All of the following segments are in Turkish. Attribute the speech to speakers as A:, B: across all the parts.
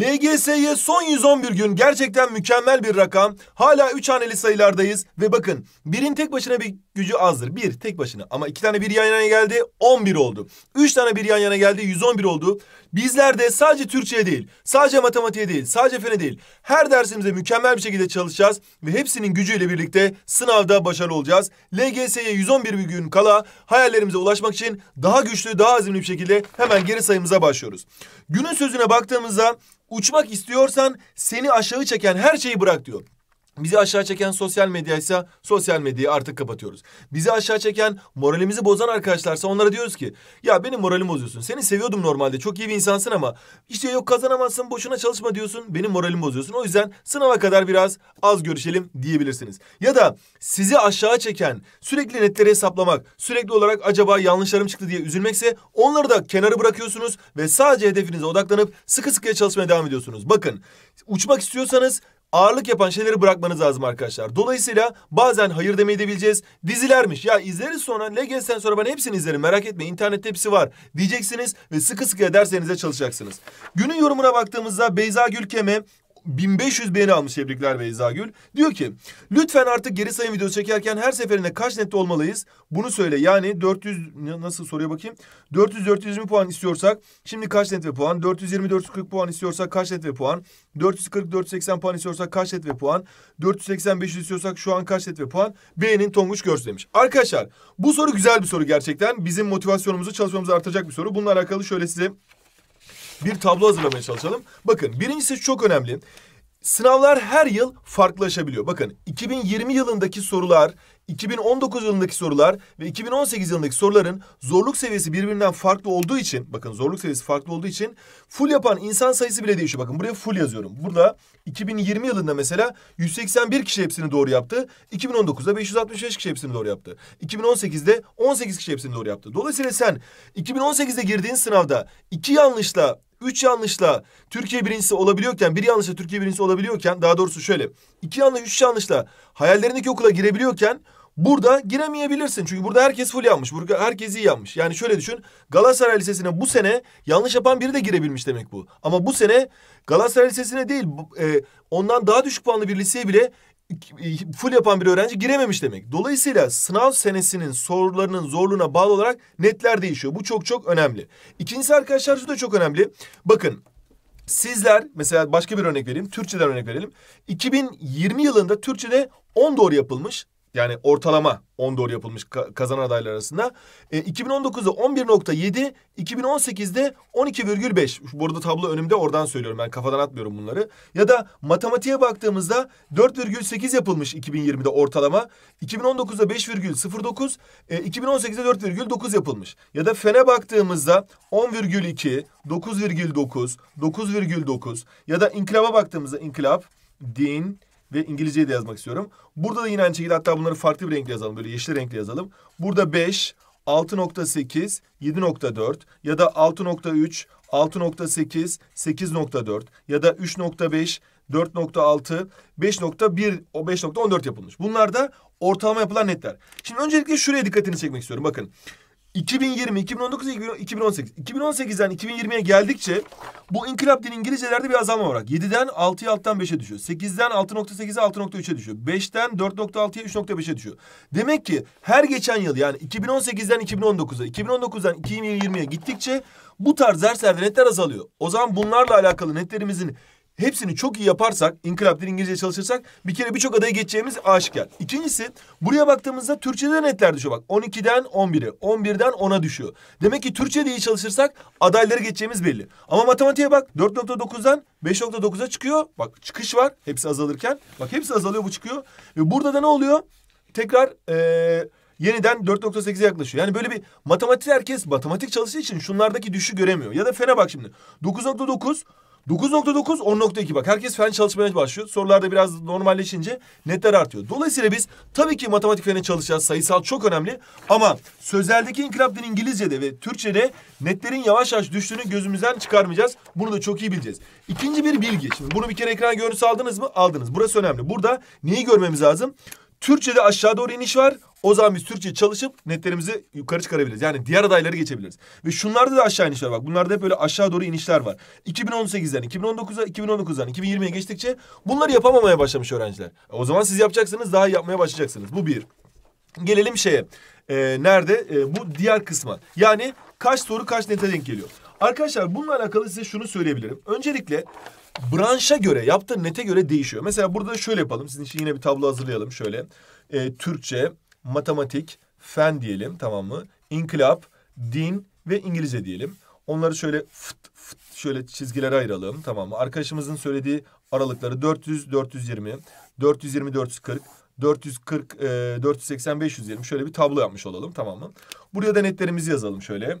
A: LGS'ye son 111 gün gerçekten mükemmel bir rakam. Hala 3 haneli sayılardayız ve bakın birin tek başına bir gücü azdır. Bir tek başına ama iki tane bir yan yana geldi 11 oldu. Üç tane bir yan yana geldi 111 oldu. Bizler de sadece Türkçe değil, sadece matematiğe değil, sadece fene değil. Her dersimize mükemmel bir şekilde çalışacağız ve hepsinin gücüyle birlikte sınavda başarılı olacağız. LGS'ye 111 bir gün kala hayallerimize ulaşmak için daha güçlü, daha azimli bir şekilde hemen geri sayımıza başlıyoruz. Günün sözüne baktığımızda Uçmak istiyorsan seni aşağı çeken her şeyi bırak diyor. Bizi aşağı çeken sosyal medyaysa sosyal medyayı artık kapatıyoruz. Bizi aşağı çeken, moralimizi bozan arkadaşlarsa onlara diyoruz ki... ...ya benim moralim bozuyorsun. Seni seviyordum normalde. Çok iyi bir insansın ama... ...işte yok kazanamazsın, boşuna çalışma diyorsun. Benim moralim bozuyorsun. O yüzden sınava kadar biraz az görüşelim diyebilirsiniz. Ya da sizi aşağı çeken, sürekli netleri hesaplamak... ...sürekli olarak acaba yanlışlarım çıktı diye üzülmekse... ...onları da kenarı bırakıyorsunuz ve sadece hedefinize odaklanıp... ...sıkı sıkıya çalışmaya devam ediyorsunuz. Bakın, uçmak istiyorsanız ağırlık yapan şeyleri bırakmanız lazım arkadaşlar. Dolayısıyla bazen hayır demeyi de bileceğiz. Dizilermiş. Ya izleriz sonra ne gelsen sonra ben hepsini izlerim merak etme internette hepsi var diyeceksiniz ve sıkı sıkıya derslerinize çalışacaksınız. Günün yorumuna baktığımızda Beyza Gülkeme 1500 beğeni almış tebrikler Beyza Gül. Diyor ki lütfen artık geri sayım videosu çekerken her seferinde kaç nette olmalıyız? Bunu söyle yani 400 nasıl soruya bakayım. 400-420 puan istiyorsak şimdi kaç net ve puan? 420-440 puan istiyorsak kaç net ve puan? 440-480 puan istiyorsak kaç net ve puan? 480-500 istiyorsak şu an kaç net ve puan? Beğenin Tonguç Görs demiş. Arkadaşlar bu soru güzel bir soru gerçekten. Bizim motivasyonumuzu çalışmamızı artacak bir soru. Bununla alakalı şöyle size bir tablo hazırlamaya çalışalım. Bakın birincisi çok önemli. Sınavlar her yıl farklılaşabiliyor. Bakın 2020 yılındaki sorular, 2019 yılındaki sorular ve 2018 yılındaki soruların zorluk seviyesi birbirinden farklı olduğu için bakın zorluk seviyesi farklı olduğu için full yapan insan sayısı bile değişiyor. Bakın buraya full yazıyorum. Burada 2020 yılında mesela 181 kişi hepsini doğru yaptı. 2019'da 565 kişi hepsini doğru yaptı. 2018'de 18 kişi hepsini doğru yaptı. Dolayısıyla sen 2018'de girdiğin sınavda iki yanlışla Üç yanlışla Türkiye birincisi olabiliyorken, bir yanlışla Türkiye birincisi olabiliyorken, daha doğrusu şöyle. iki yanlış, üç yanlışla hayallerindeki okula girebiliyorken burada giremeyebilirsin. Çünkü burada herkes full yapmış Burada herkes iyi yapmış Yani şöyle düşün. Galatasaray Lisesi'ne bu sene yanlış yapan biri de girebilmiş demek bu. Ama bu sene Galatasaray Lisesi'ne değil, e, ondan daha düşük puanlı bir liseye bile full yapan bir öğrenci girememiş demek. Dolayısıyla sınav senesinin sorularının zorluğuna bağlı olarak netler değişiyor. Bu çok çok önemli. İkincisi arkadaşlar şu da çok önemli. Bakın sizler mesela başka bir örnek vereyim. Türkçeden örnek verelim. 2020 yılında Türkçede 10 doğru yapılmış. Yani ortalama 10 doğru yapılmış kazan adaylar arasında. E, 2019'da 11.7, 2018'de 12,5. Bu arada tablo önümde oradan söylüyorum ben kafadan atmıyorum bunları. Ya da matematiğe baktığımızda 4,8 yapılmış 2020'de ortalama. 2019'da 5,09, e, 2018'de 4,9 yapılmış. Ya da FEN'e baktığımızda 10,2, 9,9, 9,9 ya da inkılaba baktığımızda inkılap, din, ve İngilizceyi de yazmak istiyorum. Burada da yine aynı şekilde hatta bunları farklı bir renkle yazalım. Böyle yeşil renkle yazalım. Burada 5, 6.8, 7.4 ya da 6.3, 6.8, 8.4 ya da 3.5, 4.6, 5.1, o 5.14 yapılmış. Bunlar da ortalama yapılan netler. Şimdi öncelikle şuraya dikkatini çekmek istiyorum. Bakın 2020, 2019, 2018. 2018'den 2020'ye geldikçe bu inkılap dili İngilizcelerde bir azalma olarak 7'den 6'ya 6'dan 5'e düşüyor. 8'den 6.8'e 6.3'e düşüyor. 5'ten 4.6'ya 3.5'e düşüyor. Demek ki her geçen yıl yani 2018'den 2019'a, 2019'dan 2020'ye gittikçe bu tarz derslerde netler azalıyor. O zaman bunlarla alakalı netlerimizin hepsini çok iyi yaparsak, inkılap dil İngilizce çalışırsak bir kere birçok adayı geçeceğimiz aşikar. İkincisi buraya baktığımızda Türkçe'de netler düşüyor bak. 12'den 11'e, 11'den 10'a düşüyor. Demek ki Türkçe'de iyi çalışırsak adayları geçeceğimiz belli. Ama matematiğe bak 4.9'dan 5.9'a çıkıyor. Bak çıkış var hepsi azalırken. Bak hepsi azalıyor bu çıkıyor. Ve burada da ne oluyor? Tekrar ee, yeniden 4.8'e yaklaşıyor. Yani böyle bir matematik herkes matematik çalıştığı için şunlardaki düşü göremiyor. Ya da fena bak şimdi. 9.9 9.9 10.2 bak herkes fen çalışmaya başlıyor. Sorularda biraz normalleşince netler artıyor. Dolayısıyla biz tabii ki matematik fenine çalışacağız. Sayısal çok önemli ama sözeldeki inkılapların İngilizce'de ve Türkçe'de netlerin yavaş yavaş düştüğünü gözümüzden çıkarmayacağız. Bunu da çok iyi bileceğiz. İkinci bir bilgi. Şimdi bunu bir kere ekran görüntüsü aldınız mı? Aldınız. Burası önemli. Burada neyi görmemiz lazım? Türkçe'de aşağı doğru iniş var. O zaman biz Türkçe çalışıp netlerimizi yukarı çıkarabiliriz. Yani diğer adayları geçebiliriz. Ve şunlarda da aşağı inişler bak. Bunlarda hep böyle aşağı doğru inişler var. 2018'den 2019'a, 2019'dan 2020'ye geçtikçe bunları yapamamaya başlamış öğrenciler. E, o zaman siz yapacaksınız daha iyi yapmaya başlayacaksınız. Bu bir. Gelelim şeye. Ee, nerede? Ee, bu diğer kısma. Yani kaç soru kaç nete denk geliyor. Arkadaşlar bununla alakalı size şunu söyleyebilirim. Öncelikle branşa göre, yaptığı nete göre değişiyor. Mesela burada şöyle yapalım. Sizin için yine bir tablo hazırlayalım şöyle. Ee, Türkçe, matematik, fen diyelim tamam mı? İnkılap, din ve İngilizce diyelim. Onları şöyle fıt fıt şöyle çizgilere ayıralım tamam mı? Arkadaşımızın söylediği aralıkları 400 420, 420 440, 440 e, 480 520 şöyle bir tablo yapmış olalım tamam mı? Buraya da netlerimizi yazalım şöyle.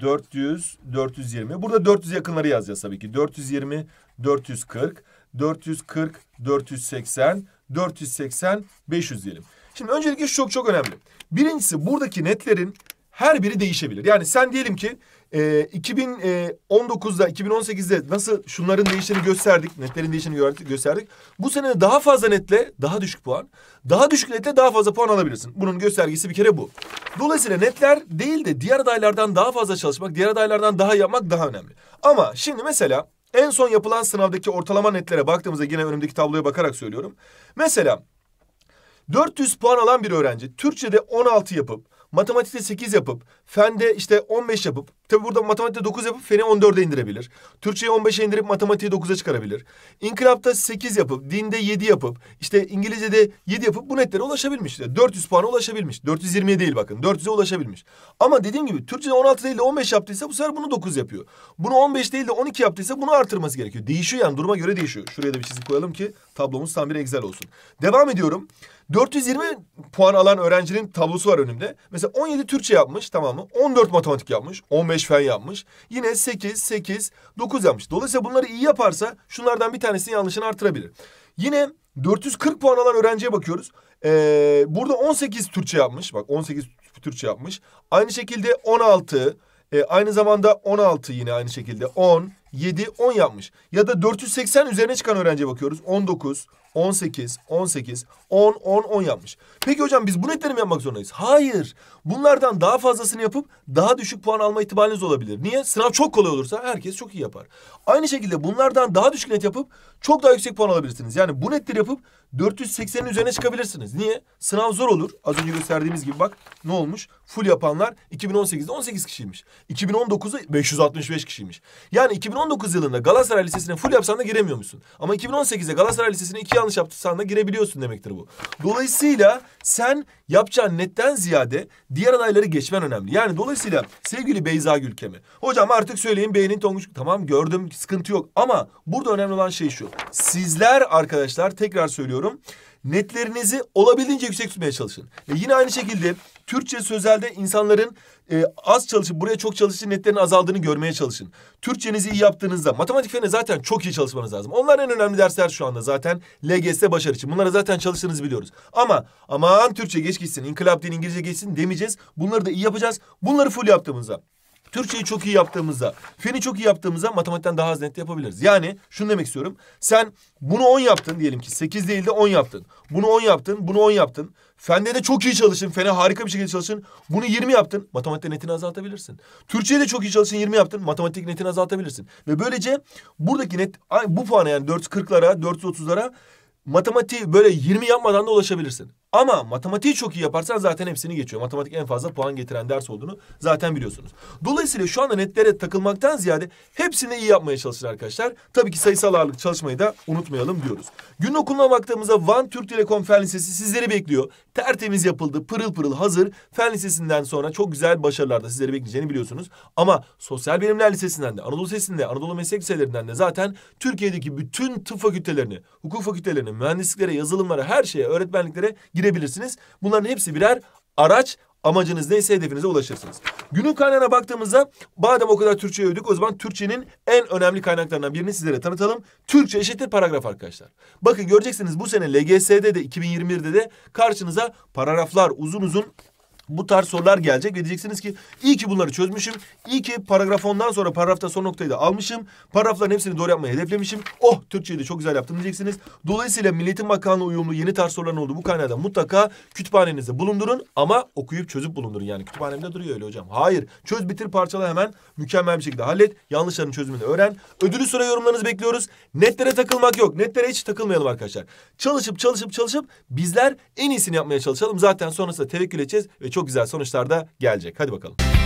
A: 400 420. Burada 400 yakınları yazacağız tabii ki. 420 440, 440 480, 480 500 diyelim. Şimdi öncelikle şu çok çok önemli. Birincisi buradaki netlerin her biri değişebilir. Yani sen diyelim ki e, 2019'da e, 2018'de nasıl şunların değişeni gösterdik, netlerin değişeni gösterdik. Bu sene daha fazla netle daha düşük puan, daha düşük netle daha fazla puan alabilirsin. Bunun göstergesi bir kere bu. Dolayısıyla netler değil de diğer adaylardan daha fazla çalışmak, diğer adaylardan daha yapmak daha önemli. Ama şimdi mesela en son yapılan sınavdaki ortalama netlere baktığımızda yine önümdeki tabloya bakarak söylüyorum. Mesela 400 puan alan bir öğrenci Türkçe'de 16 yapıp, matematikte 8 yapıp, Fende işte 15 yapıp tabi burada matematikte 9 yapıp feni 14'e indirebilir. Türkçeyi 15'e indirip matematiği 9'a çıkarabilir. İnkılapta 8 yapıp dinde 7 yapıp işte İngilizce'de 7 yapıp bu netlere ulaşabilmiş. 400 puana ulaşabilmiş. 420 değil bakın 400'e ulaşabilmiş. Ama dediğim gibi Türkçe'de 16 değil de 15 yaptıysa bu sefer bunu 9 yapıyor. Bunu 15 değil de 12 yaptıysa bunu artırması gerekiyor. Değişiyor yani duruma göre değişiyor. Şuraya da bir çizgi koyalım ki tablomuz tam bir Excel olsun. Devam ediyorum. 420 puan alan öğrencinin tablosu var önümde. Mesela 17 Türkçe yapmış tamam tamamı 14 matematik yapmış, 15 fen yapmış. Yine 8, 8, 9 yapmış. Dolayısıyla bunları iyi yaparsa şunlardan bir tanesini yanlışını artırabilir. Yine 440 puan alan öğrenciye bakıyoruz. Ee, burada 18 Türkçe yapmış. Bak 18 Türkçe yapmış. Aynı şekilde 16, e, aynı zamanda 16 yine aynı şekilde 10, 7, 10 yapmış. Ya da 480 üzerine çıkan öğrenciye bakıyoruz. 19, 18, 18, 10, 10, 10 yapmış. Peki hocam biz bu netleri mi yapmak zorundayız? Hayır. Bunlardan daha fazlasını yapıp daha düşük puan alma ihtimaliniz olabilir. Niye? Sınav çok kolay olursa herkes çok iyi yapar. Aynı şekilde bunlardan daha düşük net yapıp çok daha yüksek puan alabilirsiniz. Yani bu netleri yapıp 480'in üzerine çıkabilirsiniz. Niye? Sınav zor olur. Az önce gösterdiğimiz gibi bak ne olmuş? Full yapanlar 2018'de 18 kişiymiş. 2019'da 565 kişiymiş. Yani 2019 2019 yılında Galatasaray Lisesi'ne full yapsan da giremiyormuşsun. Ama 2018'de Galatasaray Lisesi'ne iki yanlış yaptıysan da girebiliyorsun demektir bu. Dolayısıyla sen yapacağın netten ziyade diğer adayları geçmen önemli. Yani dolayısıyla sevgili Beyza Gülkemi. Hocam artık söyleyin beğenin Tonguç. Tamam gördüm sıkıntı yok ama burada önemli olan şey şu. Sizler arkadaşlar tekrar söylüyorum netlerinizi olabildiğince yüksek tutmaya çalışın. E yine aynı şekilde Türkçe sözelde insanların e, az çalışıp buraya çok çalışıp netlerin azaldığını görmeye çalışın. Türkçenizi iyi yaptığınızda matematik fene zaten çok iyi çalışmanız lazım. Onlar en önemli dersler şu anda zaten LGS başarı için. Bunlara zaten çalıştığınızı biliyoruz. Ama aman Türkçe geç gitsin, inkılap din İngilizce geçsin demeyeceğiz. Bunları da iyi yapacağız. Bunları full yaptığımızda Türkçeyi çok iyi yaptığımızda, feni çok iyi yaptığımızda matematikten daha az net yapabiliriz. Yani şunu demek istiyorum. Sen bunu on yaptın diyelim ki sekiz değil de on yaptın. Bunu on yaptın, bunu on yaptın. Fende de çok iyi çalışın, fene harika bir şekilde çalışın. Bunu yirmi yaptın, matematikte netini azaltabilirsin. de çok iyi çalışın, yirmi yaptın, matematik netini azaltabilirsin. Ve böylece buradaki net, bu puana yani dört kırklara, dört otuzlara matematiği böyle yirmi yapmadan da ulaşabilirsin. Ama matematiği çok iyi yaparsan zaten hepsini geçiyor. Matematik en fazla puan getiren ders olduğunu zaten biliyorsunuz. Dolayısıyla şu anda netlere takılmaktan ziyade hepsini iyi yapmaya çalışın arkadaşlar. Tabii ki sayısal ağırlık çalışmayı da unutmayalım diyoruz. Gün okuluna baktığımızda Van Türk Telekom Fen Lisesi sizleri bekliyor. Tertemiz yapıldı, pırıl pırıl hazır. Fen Lisesi'nden sonra çok güzel başarılarda sizleri bekleyeceğini biliyorsunuz. Ama Sosyal Bilimler Lisesi'nden de, Anadolu Lisesi'nde, Anadolu Meslek Liselerinden de zaten Türkiye'deki bütün tıp fakültelerini, hukuk fakültelerini, mühendisliklere, yazılımlara, her şeye, öğretmenliklere girebilirsiniz. Bunların hepsi birer araç. Amacınız neyse hedefinize ulaşırsınız. Günün kaynağına baktığımızda badem o kadar Türkçe övdük o zaman Türkçe'nin en önemli kaynaklarından birini sizlere tanıtalım. Türkçe eşittir paragraf arkadaşlar. Bakın göreceksiniz bu sene LGS'de de 2021'de de karşınıza paragraflar uzun uzun bu tarz sorular gelecek ve diyeceksiniz ki iyi ki bunları çözmüşüm. İyi ki paragraf ondan sonra paragrafta son noktayı da almışım. Paragrafların hepsini doğru yapmayı hedeflemişim. Oh Türkçeyi de çok güzel yaptım diyeceksiniz. Dolayısıyla Milliyetin Bakanlığı uyumlu yeni tarz soruların olduğu bu kaynağı da mutlaka kütüphanenizde bulundurun ama okuyup çözüp bulundurun. Yani kütüphanemde duruyor öyle hocam. Hayır. Çöz bitir parçala hemen mükemmel bir şekilde hallet. Yanlışların çözümünü öğren. Ödülü sıra yorumlarınızı bekliyoruz. Netlere takılmak yok. Netlere hiç takılmayalım arkadaşlar. Çalışıp çalışıp çalışıp bizler en iyisini yapmaya çalışalım. Zaten sonrasında tevekkül edeceğiz ve çok çok güzel sonuçlar da gelecek. Hadi bakalım.